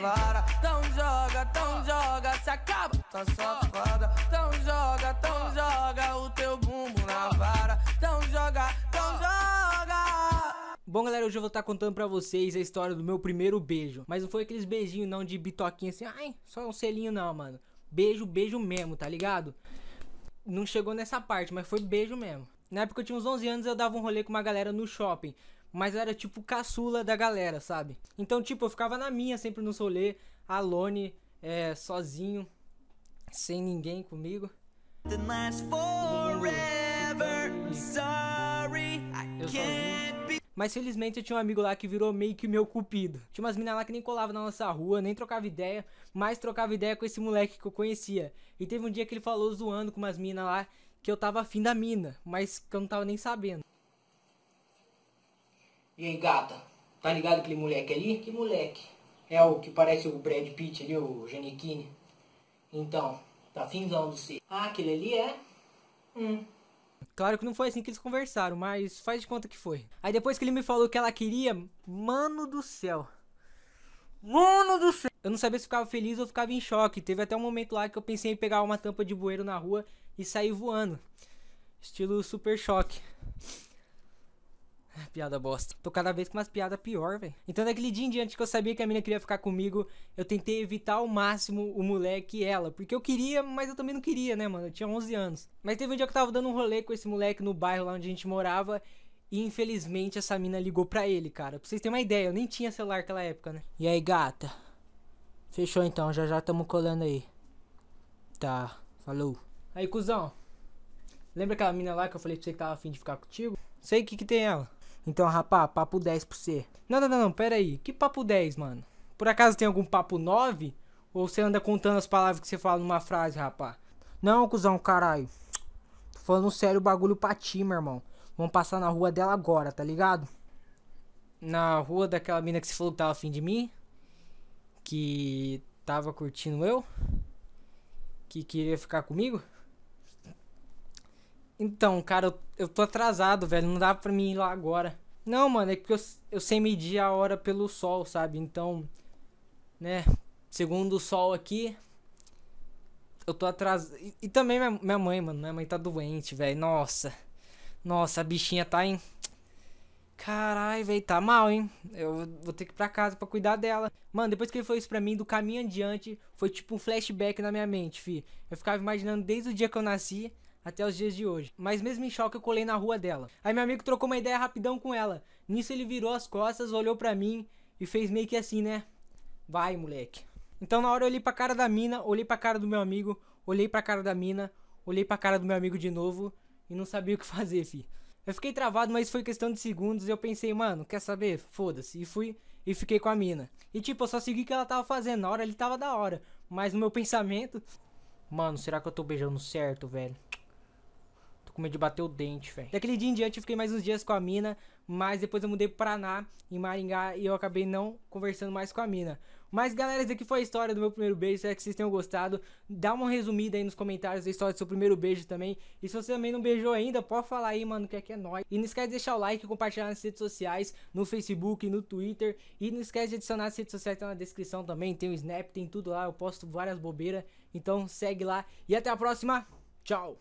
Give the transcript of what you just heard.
vara. Tão joga, tão joga, se acaba, tá safada. Tão joga, tão joga o teu bumbo na vara. Tão joga, tão joga. Bom, galera, hoje eu vou estar contando pra vocês a história do meu primeiro beijo. Mas não foi aqueles beijinhos não de bitoquinha assim, ai, só um selinho não, mano. Beijo, beijo mesmo, tá ligado? Não chegou nessa parte, mas foi beijo mesmo. Na época eu tinha uns 11 anos, eu dava um rolê com uma galera no shopping mas era tipo caçula da galera, sabe? Então, tipo, eu ficava na minha, sempre no solê, alone, é, sozinho, sem ninguém comigo. Mas felizmente eu tinha um amigo lá que virou meio que meu cupido. Tinha umas mina lá que nem colava na nossa rua, nem trocava ideia, mas trocava ideia com esse moleque que eu conhecia. E teve um dia que ele falou zoando com umas mina lá que eu tava afim da mina, mas que eu não tava nem sabendo. E aí, gata? Tá ligado aquele moleque ali? Que moleque? É o que parece o Brad Pitt ali, o Giannichini. Então, tá finzão do ser. Ah, aquele ali é? Hum. Claro que não foi assim que eles conversaram, mas faz de conta que foi. Aí depois que ele me falou que ela queria, mano do céu. Mano do céu! Eu não sabia se ficava feliz ou ficava em choque. Teve até um momento lá que eu pensei em pegar uma tampa de bueiro na rua e sair voando. Estilo super choque. piada bosta. Tô cada vez com umas piadas pior, velho. Então daquele dia em diante que eu sabia que a mina queria ficar comigo, eu tentei evitar ao máximo o moleque e ela. Porque eu queria, mas eu também não queria, né, mano? Eu tinha 11 anos. Mas teve um dia que eu tava dando um rolê com esse moleque no bairro lá onde a gente morava. E infelizmente essa mina ligou pra ele, cara. Pra vocês terem uma ideia, eu nem tinha celular naquela época, né? E aí, gata? Fechou então, já já tamo colando aí. Tá, falou. Aí, cuzão. Lembra aquela mina lá que eu falei pra você que tava afim de ficar contigo? Sei o que que tem ela. Então, rapá, papo 10 pra você. Não, não, não, não, pera aí. Que papo 10, mano? Por acaso tem algum papo 9? Ou você anda contando as palavras que você fala numa frase, rapá? Não, cuzão, caralho. Tô falando sério o bagulho pra ti, meu irmão. Vamos passar na rua dela agora, tá ligado? Na rua daquela mina que você falou que tava afim de mim? Que tava curtindo eu? Que queria ficar comigo? Então, cara, eu, eu tô atrasado, velho. Não dá pra mim ir lá agora. Não, mano, é porque eu, eu sei medir a hora pelo sol, sabe? Então, né? Segundo o sol aqui, eu tô atrasado. E, e também minha, minha, mãe, mano. Minha mãe tá doente, velho. Nossa. Nossa, a bichinha tá em. Caralho, velho, tá mal, hein? Eu vou ter que ir pra casa pra cuidar dela. Mano, depois que ele falou isso pra mim, do caminho adiante, foi tipo um flashback na minha mente, fi. Eu ficava imaginando desde o dia que eu nasci até os dias de hoje. Mas mesmo em choque eu colei na rua dela. Aí meu amigo trocou uma ideia rapidão com ela. Nisso ele virou as costas, olhou pra mim e fez meio que assim, né? Vai, moleque. Então na hora eu olhei pra cara da mina, olhei pra cara do meu amigo, olhei pra cara da mina, olhei pra cara do meu amigo de novo e não sabia o que fazer, fi. Eu fiquei travado, mas foi questão de segundos e eu pensei, mano, quer saber? Foda-se. E fui e fiquei com a mina. E tipo, eu só segui o que ela tava fazendo. Na hora ele tava da hora. Mas no meu pensamento. Mano, será que eu tô beijando certo, velho? com medo de bater o dente, velho. Daquele dia em diante eu fiquei mais uns dias com a mina, mas depois eu mudei para Paraná, em Maringá, e eu acabei não conversando mais com a mina. Mas galera, essa aqui foi a história do meu primeiro beijo, espero que vocês tenham gostado. Dá uma resumida aí nos comentários da história do seu primeiro beijo também. E se você também não beijou ainda, pode falar aí, mano, que aqui é nóis. E não esquece de deixar o like e compartilhar nas redes sociais, no Facebook, no Twitter. E não esquece de adicionar as redes sociais, tá na descrição também, tem o Snap, tem tudo lá, eu posto várias bobeiras. Então segue lá e até a próxima, tchau!